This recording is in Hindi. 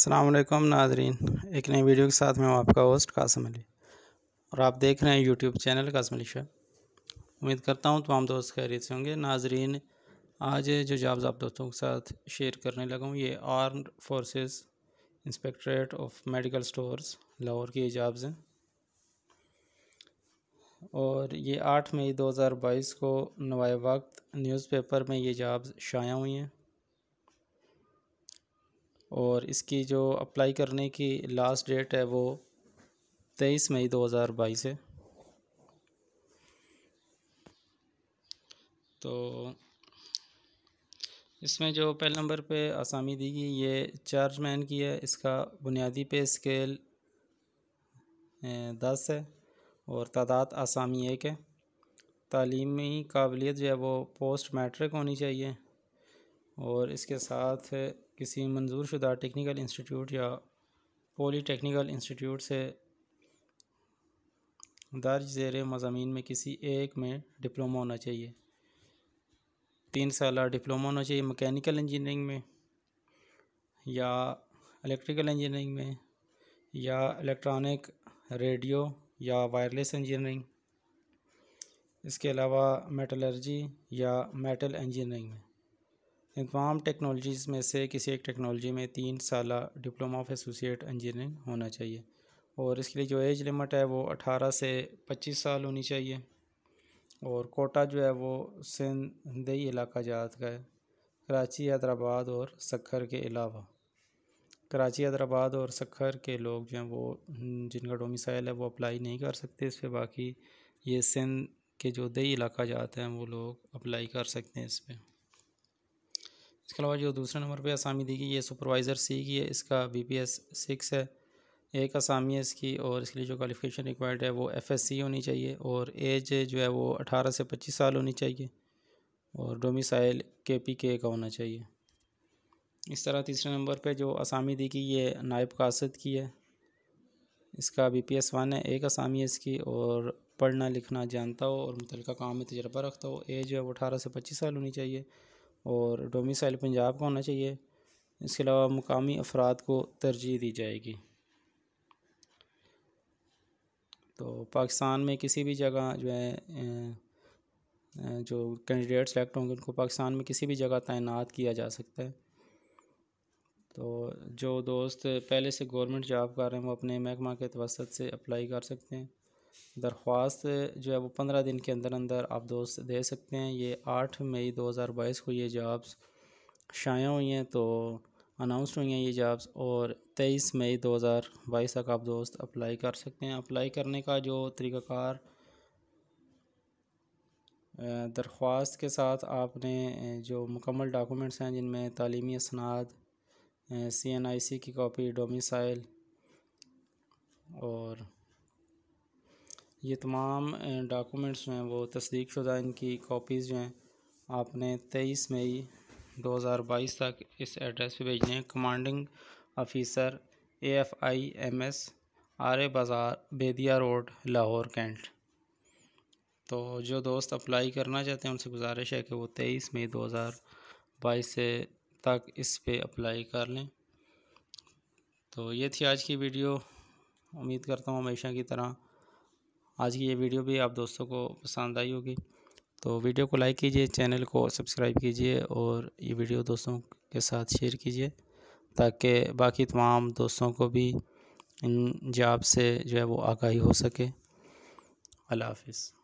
अल्लाम नाजरीन एक नई वीडियो के साथ मैं हूँ आपका होस्ट कासम अली और आप देख रहे हैं यूट्यूब चैनल कासम अली शाह उम्मीद करता हूँ तमाम दोस्त खैरियत से होंगे नाजरीन आज जो जॉब्स आप दोस्तों के साथ शेयर करने लगा हूँ ये armed forces inspectorate of medical stores Lahore की जॉब्स हैं और ये आठ मई बाईस को नवाए वक्त न्यूज़पेपर में ये जॉब्स शाया हुई हैं और इसकी जो अप्लाई करने की लास्ट डेट है वो तेईस मई दो हज़ार बाईस है तो इसमें जो पहले नंबर पे आसामी दी गई ये चार्ज मैन की है इसका बुनियादी पे स्केल अं, दस है और तादाद आसामी एक है तालीमी काबिलियत जो है वो पोस्ट मैट्रिक होनी चाहिए और इसके साथ किसी मंजूर शुदा टेक्निकल इंस्टीट्यूट या पॉलीटेक्निकल इंस्टीट्यूट से दर्ज ज़ेर मजामी में किसी एक में डिप्लोमा होना चाहिए तीन साल डिप्लोमा होना चाहिए मकैनिकल इंजीनियरिंग में या इलेक्ट्रिकल इंजीनियरिंग में या इलेक्ट्रॉनिक रेडियो या वायरलेस इंजीनियरिंग इसके अलावा मेटलर्जी या मेटल इंजीनियरिंग में इन तमाम टेक्नोलॉजीज़ में से किसी एक टेक्नोलॉजी में तीन साल डिप्लोमा ऑफ एसोसिएट इंजीनियरिंग होना चाहिए और इसके लिए जो एज लिमिट है वो अठारह से पच्चीस साल होनी चाहिए और कोटा जो है वो सिंधई इलाका जात का है कराची हैदराबाद और सखर के अलावा कराची हैदराबाद और सखर के लोग जो हैं वो जिनका डोमिसाइल है वो अप्लाई नहीं कर सकते इस पर बाकी ये सिंध के जो दही इलाका जाते हैं वो लोग अप्लाई कर सकते हैं इस पर इसके अलावा जो दूसरे नंबर पे आसामी दी गई ये सुपरवाइज़र सी की है इसका बी पी एस सिक्स है एक आसामी है इसकी और इसके लिए जो क्वालिफिकेशन रिक्वायर्ड है वो एफ एस सी होनी चाहिए और एज जो है वो अठारह से पच्चीस साल होनी चाहिए और डोमिसाइल के पी के का होना चाहिए इस तरह तीसरे नंबर पर जो आसामी दी गई ये नायब कासद की है इसका बी पी एस वन है एक आसामी है इसकी और पढ़ना लिखना जानता हो और मुतल काम में तजर्बा रखता हो एज जो है वो अठारह से पच्चीस साल होनी चाहिए और डोमिसाइल पंजाब का होना चाहिए इसके अलावा मुकामी अफराद को तरजीह दी जाएगी तो पाकिस्तान में किसी भी जगह जो है जो कैंडिडेट सेलेक्ट होंगे उनको पाकिस्तान में किसी भी जगह तैनात किया जा सकता है तो जो दोस्त पहले से गवर्नमेंट जॉब कर रहे हैं वो अपने महकमा के तवसत से अप्लाई कर सकते हैं दरख्वास्त जो है वो पंद्रह दिन के अंदर अंदर आप दोस्त दे सकते हैं ये आठ मई दो हज़ार बाईस को ये जॉब्स शाया हुई हैं तो अनाउंस हुई हैं ये जॉब्स और तेईस मई दो हज़ार बाईस तक आप दोस्त अप्लाई कर सकते हैं अप्लाई करने का जो तरीक़ाकार दरख्वास्त के साथ आपने जो मुकम्मल डॉक्यूमेंट्स हैं जिनमें तालीमी असनाद सी एन आई सी की कापी डोमिसाइल और ये तमाम डॉक्यूमेंट्स जो हैं वो तस्दीक शुदा इनकी कॉपीज़ जो हैं आपने तेईस मई 2022 तक इस एड्रेस पे भेजने हैं commanding officer A F I M S R A बाज़ार बेदिया रोड लाहौर कैंट तो जो दोस्त अप्लाई करना चाहते हैं उनसे गुजारिश है कि वो तेईस मई 2022 से तक इस पे अप्लाई कर लें तो ये थी आज की वीडियो उम्मीद करता हूँ हमेशा की तरह आज की ये वीडियो भी आप दोस्तों को पसंद आई होगी तो वीडियो को लाइक कीजिए चैनल को सब्सक्राइब कीजिए और ये वीडियो दोस्तों के साथ शेयर कीजिए ताकि बाकी तमाम दोस्तों को भी इन जॉब से जो है वो आगाही हो सके अल्लाह हाफिज़